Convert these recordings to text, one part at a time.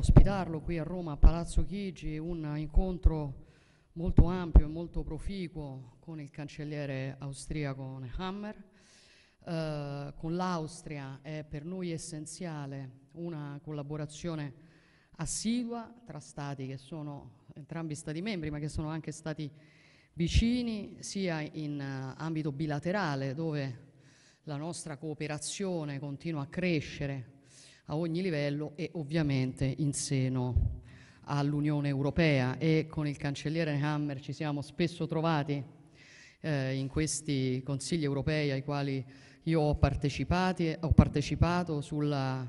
ospitarlo qui a Roma, a Palazzo Chigi, un incontro molto ampio e molto proficuo con il cancelliere austriaco Nehammer. Eh, con l'Austria è per noi essenziale una collaborazione assidua tra stati che sono entrambi stati membri ma che sono anche stati vicini sia in uh, ambito bilaterale dove la nostra cooperazione continua a crescere a ogni livello e ovviamente in seno all'Unione Europea e con il cancelliere Hammer ci siamo spesso trovati eh, in questi consigli europei ai quali io ho, ho partecipato sulla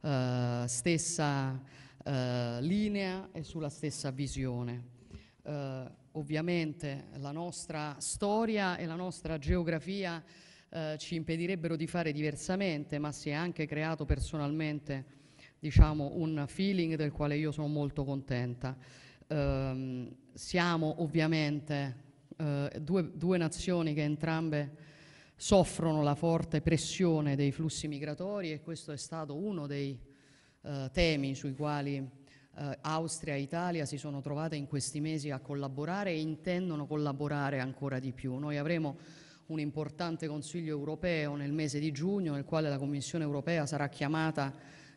eh, stessa eh, linea e sulla stessa visione. Eh, ovviamente la nostra storia e la nostra geografia eh, ci impedirebbero di fare diversamente, ma si è anche creato personalmente diciamo, un feeling del quale io sono molto contenta. Ehm, siamo ovviamente eh, due, due nazioni che entrambe soffrono la forte pressione dei flussi migratori e questo è stato uno dei eh, temi sui quali eh, Austria e Italia si sono trovate in questi mesi a collaborare e intendono collaborare ancora di più. Noi avremo un importante Consiglio europeo nel mese di giugno nel quale la Commissione europea sarà chiamata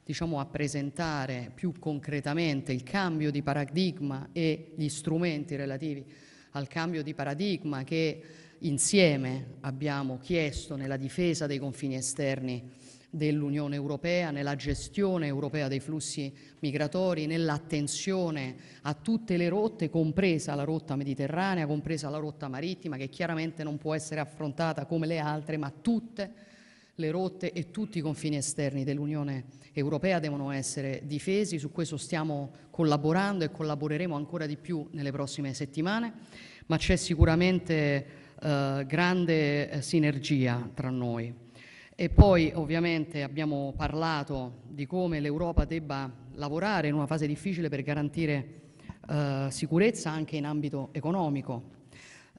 diciamo, a presentare più concretamente il cambio di paradigma e gli strumenti relativi al cambio di paradigma che insieme abbiamo chiesto nella difesa dei confini esterni dell'Unione Europea, nella gestione europea dei flussi migratori, nell'attenzione a tutte le rotte, compresa la rotta mediterranea, compresa la rotta marittima, che chiaramente non può essere affrontata come le altre, ma tutte le rotte e tutti i confini esterni dell'Unione Europea devono essere difesi, su questo stiamo collaborando e collaboreremo ancora di più nelle prossime settimane, ma c'è sicuramente eh, grande eh, sinergia tra noi. E poi ovviamente abbiamo parlato di come l'Europa debba lavorare in una fase difficile per garantire eh, sicurezza anche in ambito economico.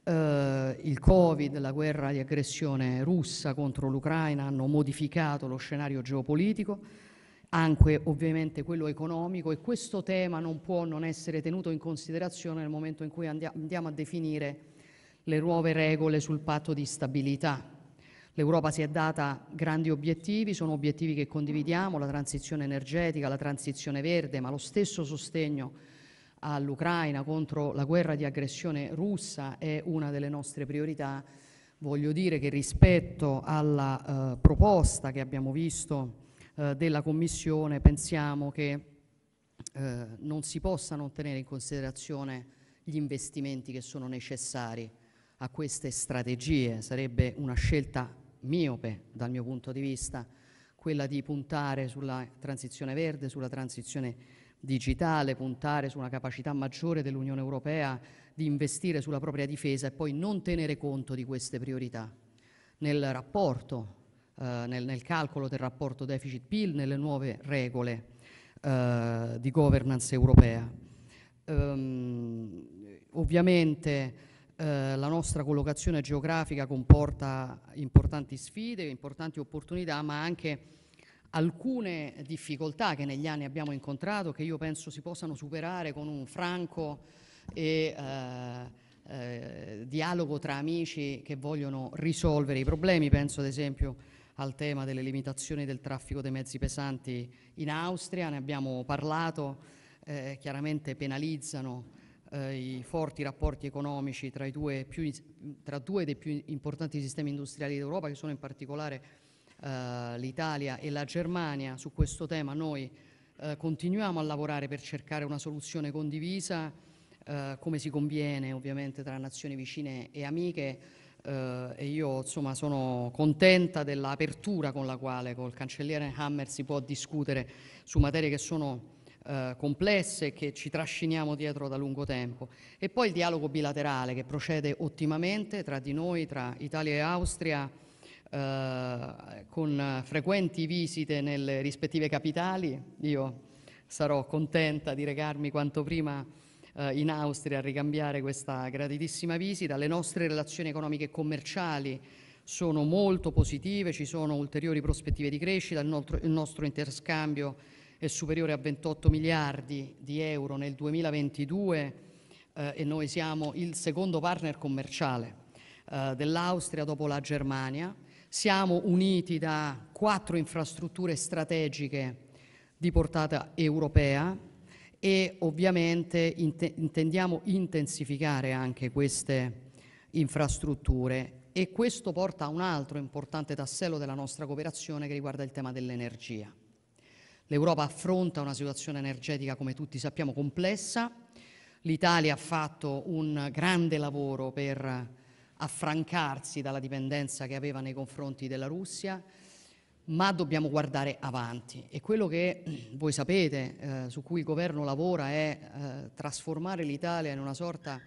Eh, il Covid, la guerra di aggressione russa contro l'Ucraina hanno modificato lo scenario geopolitico, anche ovviamente quello economico e questo tema non può non essere tenuto in considerazione nel momento in cui andia andiamo a definire le nuove regole sul patto di stabilità L'Europa si è data grandi obiettivi, sono obiettivi che condividiamo, la transizione energetica, la transizione verde, ma lo stesso sostegno all'Ucraina contro la guerra di aggressione russa è una delle nostre priorità. Voglio dire che rispetto alla eh, proposta che abbiamo visto eh, della Commissione pensiamo che eh, non si possano tenere in considerazione gli investimenti che sono necessari a queste strategie. Sarebbe una scelta miope dal mio punto di vista, quella di puntare sulla transizione verde, sulla transizione digitale, puntare su una capacità maggiore dell'Unione Europea di investire sulla propria difesa e poi non tenere conto di queste priorità nel rapporto, eh, nel, nel, calcolo del rapporto deficit-PIL, nelle nuove regole eh, di governance europea. Um, ovviamente eh, la nostra collocazione geografica comporta importanti sfide, importanti opportunità, ma anche alcune difficoltà che negli anni abbiamo incontrato, che io penso si possano superare con un franco e eh, eh, dialogo tra amici che vogliono risolvere i problemi. Penso ad esempio al tema delle limitazioni del traffico dei mezzi pesanti in Austria, ne abbiamo parlato, eh, chiaramente penalizzano eh, i forti rapporti economici tra, due, più, tra due dei più importanti sistemi industriali d'Europa, che sono in particolare eh, l'Italia e la Germania. Su questo tema noi eh, continuiamo a lavorare per cercare una soluzione condivisa, eh, come si conviene ovviamente tra nazioni vicine e amiche. Eh, e io insomma sono contenta dell'apertura con la quale col cancelliere Hammer si può discutere su materie che sono eh, complesse che ci trasciniamo dietro da lungo tempo. E poi il dialogo bilaterale che procede ottimamente tra di noi, tra Italia e Austria, eh, con frequenti visite nelle rispettive capitali. Io sarò contenta di recarmi quanto prima eh, in Austria a ricambiare questa graditissima visita. Le nostre relazioni economiche e commerciali sono molto positive, ci sono ulteriori prospettive di crescita, il nostro, il nostro interscambio è superiore a 28 miliardi di euro nel 2022 eh, e noi siamo il secondo partner commerciale eh, dell'Austria dopo la Germania. Siamo uniti da quattro infrastrutture strategiche di portata europea e ovviamente int intendiamo intensificare anche queste infrastrutture e questo porta a un altro importante tassello della nostra cooperazione che riguarda il tema dell'energia. L'Europa affronta una situazione energetica, come tutti sappiamo, complessa. L'Italia ha fatto un grande lavoro per affrancarsi dalla dipendenza che aveva nei confronti della Russia, ma dobbiamo guardare avanti e quello che eh, voi sapete, eh, su cui il governo lavora, è eh, trasformare l'Italia in una sorta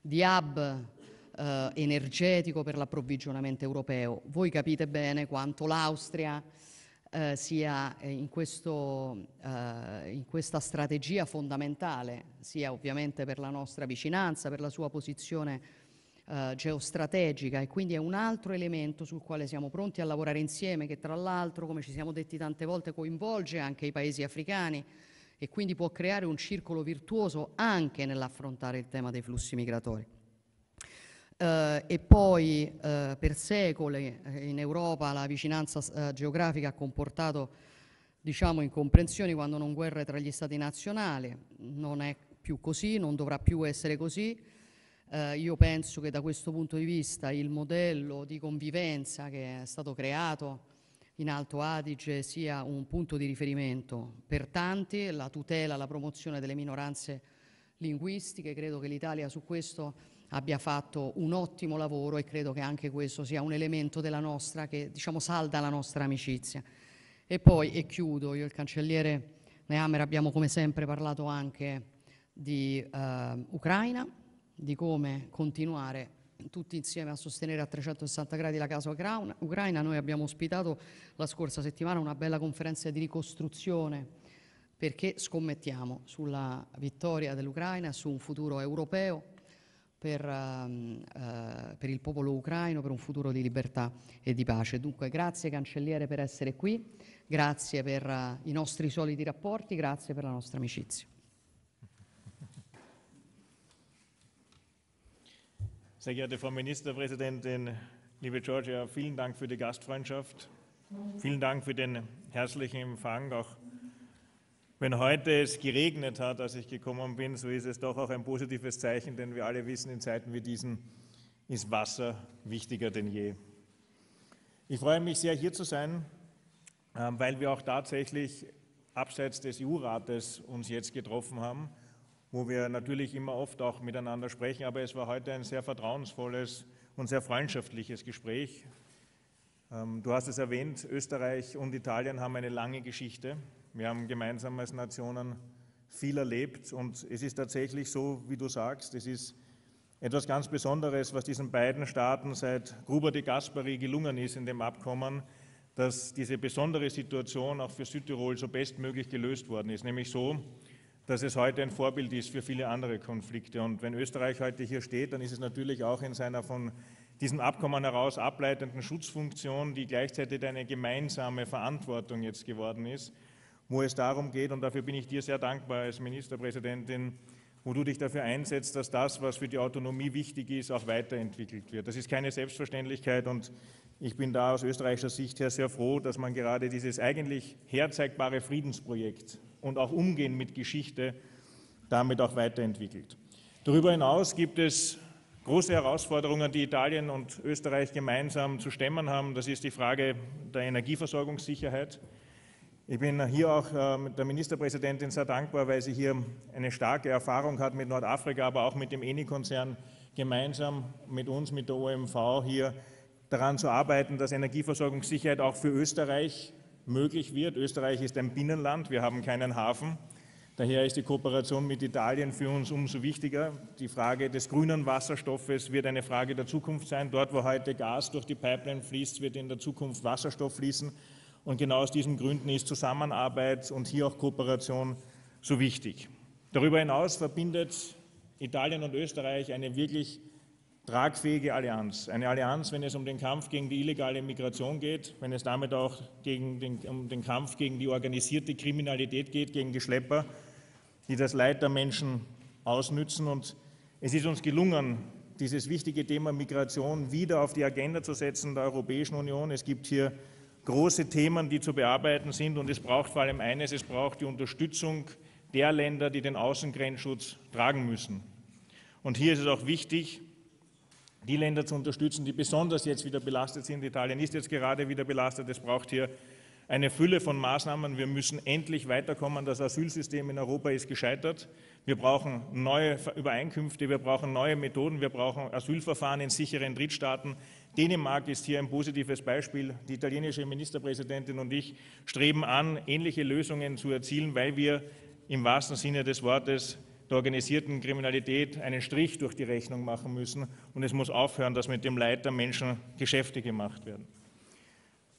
di hub eh, energetico per l'approvvigionamento europeo. Voi capite bene quanto l'Austria eh, sia eh, in, questo, eh, in questa strategia fondamentale, sia ovviamente per la nostra vicinanza, per la sua posizione eh, geostrategica e quindi è un altro elemento sul quale siamo pronti a lavorare insieme che tra l'altro, come ci siamo detti tante volte, coinvolge anche i paesi africani e quindi può creare un circolo virtuoso anche nell'affrontare il tema dei flussi migratori eh, e poi eh, per secoli eh, in Europa la vicinanza eh, geografica ha comportato diciamo incomprensioni quando non guerre tra gli stati nazionali, non è più così, non dovrà più essere così. Eh, io penso che da questo punto di vista il modello di convivenza che è stato creato in Alto Adige sia un punto di riferimento per tanti, la tutela, la promozione delle minoranze linguistiche, credo che l'Italia su questo abbia fatto un ottimo lavoro e credo che anche questo sia un elemento della nostra che diciamo salda la nostra amicizia. E poi, e chiudo, io e il cancelliere Nehammer abbiamo come sempre parlato anche di eh, Ucraina, di come continuare tutti insieme a sostenere a 360 gradi la casa ucraina. Noi abbiamo ospitato la scorsa settimana una bella conferenza di ricostruzione perché scommettiamo sulla vittoria dell'Ucraina, su un futuro europeo per, uh, per il popolo ucraino, per un futuro di libertà e di pace. Dunque grazie cancelliere per essere qui, grazie per uh, i nostri soliti rapporti, grazie per la nostra amicizia. Sehr geehrte Frau Ministerpräsidentin, liebe Georgia, vielen Dank für die Gastfreundschaft. Vielen Dank für den herzlichen Empfang, auch Wenn heute es geregnet hat, als ich gekommen bin, so ist es doch auch ein positives Zeichen, denn wir alle wissen, in Zeiten wie diesen ist Wasser wichtiger denn je. Ich freue mich sehr, hier zu sein, ähm, weil wir auch tatsächlich abseits des EU-Rates uns jetzt getroffen haben, wo wir natürlich immer oft auch miteinander sprechen, aber es war heute ein sehr vertrauensvolles und sehr freundschaftliches Gespräch. Ähm, du hast es erwähnt, Österreich und Italien haben eine lange Geschichte wir haben gemeinsam als Nationen viel erlebt und es ist tatsächlich so, wie du sagst, es ist etwas ganz Besonderes, was diesen beiden Staaten seit Gruber de Gasperi gelungen ist in dem Abkommen, dass diese besondere Situation auch für Südtirol so bestmöglich gelöst worden ist, nämlich so, dass es heute ein Vorbild ist für viele andere Konflikte. Und wenn Österreich heute hier steht, dann ist es natürlich auch in seiner von diesem Abkommen heraus ableitenden Schutzfunktion, die gleichzeitig eine gemeinsame Verantwortung jetzt geworden ist wo es darum geht, und dafür bin ich dir sehr dankbar als Ministerpräsidentin, wo du dich dafür einsetzt, dass das, was für die Autonomie wichtig ist, auch weiterentwickelt wird. Das ist keine Selbstverständlichkeit und ich bin da aus österreichischer Sicht her sehr froh, dass man gerade dieses eigentlich herzeigbare Friedensprojekt und auch Umgehen mit Geschichte damit auch weiterentwickelt. Darüber hinaus gibt es große Herausforderungen, die Italien und Österreich gemeinsam zu stemmen haben. Das ist die Frage der Energieversorgungssicherheit. Ich bin hier auch äh, der Ministerpräsidentin sehr dankbar, weil sie hier eine starke Erfahrung hat mit Nordafrika, aber auch mit dem ENI-Konzern gemeinsam mit uns, mit der OMV hier daran zu arbeiten, dass Energieversorgungssicherheit auch für Österreich möglich wird. Österreich ist ein Binnenland, wir haben keinen Hafen. Daher ist die Kooperation mit Italien für uns umso wichtiger. Die Frage des grünen Wasserstoffes wird eine Frage der Zukunft sein. Dort, wo heute Gas durch die Pipeline fließt, wird in der Zukunft Wasserstoff fließen. Und genau aus diesen Gründen ist Zusammenarbeit und hier auch Kooperation so wichtig. Darüber hinaus verbindet Italien und Österreich eine wirklich tragfähige Allianz. Eine Allianz, wenn es um den Kampf gegen die illegale Migration geht, wenn es damit auch gegen den, um den Kampf gegen die organisierte Kriminalität geht, gegen die Schlepper, die das Leid der Menschen ausnützen. Und es ist uns gelungen, dieses wichtige Thema Migration wieder auf die Agenda zu setzen der Europäischen Union. Es gibt hier große Themen, die zu bearbeiten sind. Und es braucht vor allem eines, es braucht die Unterstützung der Länder, die den Außengrenzschutz tragen müssen. Und hier ist es auch wichtig, die Länder zu unterstützen, die besonders jetzt wieder belastet sind. Italien ist jetzt gerade wieder belastet. Es braucht hier eine Fülle von Maßnahmen. Wir müssen endlich weiterkommen. Das Asylsystem in Europa ist gescheitert. Wir brauchen neue Übereinkünfte, wir brauchen neue Methoden, wir brauchen Asylverfahren in sicheren Drittstaaten. Dänemark ist hier ein positives Beispiel. Die italienische Ministerpräsidentin und ich streben an, ähnliche Lösungen zu erzielen, weil wir im wahrsten Sinne des Wortes der organisierten Kriminalität einen Strich durch die Rechnung machen müssen. Und es muss aufhören, dass mit dem Leid der Menschen Geschäfte gemacht werden.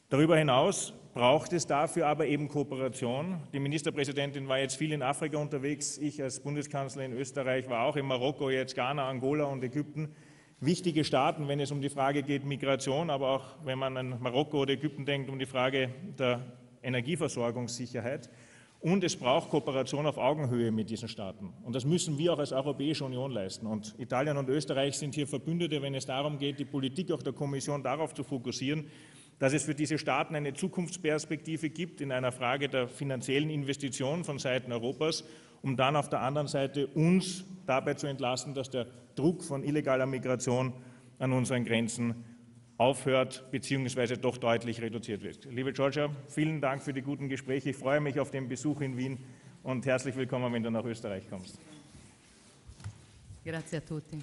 Darüber hinaus braucht es dafür aber eben Kooperation. Die Ministerpräsidentin war jetzt viel in Afrika unterwegs, ich als Bundeskanzler in Österreich war auch in Marokko, jetzt Ghana, Angola und Ägypten. Wichtige Staaten, wenn es um die Frage geht Migration, aber auch wenn man an Marokko oder Ägypten denkt, um die Frage der Energieversorgungssicherheit. Und es braucht Kooperation auf Augenhöhe mit diesen Staaten. Und das müssen wir auch als Europäische Union leisten. Und Italien und Österreich sind hier Verbündete, wenn es darum geht, die Politik auch der Kommission darauf zu fokussieren, dass es für diese Staaten eine Zukunftsperspektive gibt in einer Frage der finanziellen Investition von Seiten Europas, um dann auf der anderen Seite uns dabei zu entlasten, dass der Druck von illegaler Migration an unseren Grenzen aufhört bzw. doch deutlich reduziert wird. Liebe Georgia, vielen Dank für die guten Gespräche. Ich freue mich auf den Besuch in Wien und herzlich willkommen, wenn du nach Österreich kommst. Grazie a tutti.